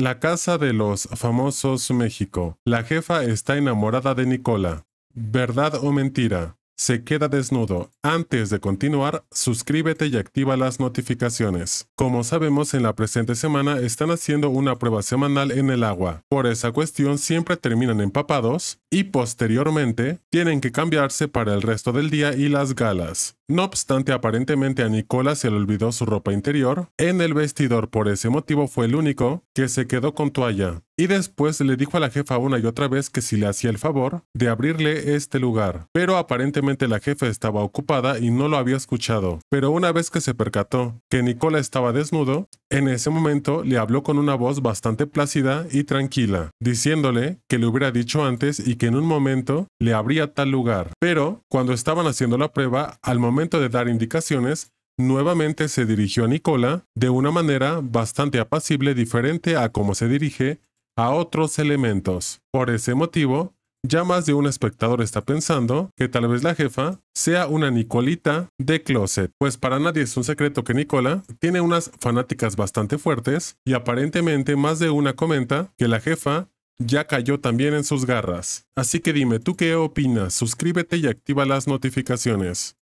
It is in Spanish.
La casa de los famosos México. La jefa está enamorada de Nicola. ¿Verdad o mentira? Se queda desnudo. Antes de continuar, suscríbete y activa las notificaciones. Como sabemos, en la presente semana están haciendo una prueba semanal en el agua. Por esa cuestión siempre terminan empapados y posteriormente tienen que cambiarse para el resto del día y las galas. No obstante, aparentemente a Nicola se le olvidó su ropa interior en el vestidor, por ese motivo fue el único que se quedó con toalla. Y después le dijo a la jefa una y otra vez que si le hacía el favor de abrirle este lugar. Pero aparentemente la jefa estaba ocupada y no lo había escuchado. Pero una vez que se percató que Nicola estaba desnudo, en ese momento le habló con una voz bastante plácida y tranquila, diciéndole que le hubiera dicho antes y que en un momento le habría tal lugar. Pero, cuando estaban haciendo la prueba, al momento de dar indicaciones, nuevamente se dirigió a Nicola de una manera bastante apacible diferente a cómo se dirige a otros elementos. Por ese motivo, ya más de un espectador está pensando que tal vez la jefa sea una Nicolita de closet, pues para nadie es un secreto que Nicola tiene unas fanáticas bastante fuertes y aparentemente más de una comenta que la jefa ya cayó también en sus garras. Así que dime, ¿tú qué opinas? Suscríbete y activa las notificaciones.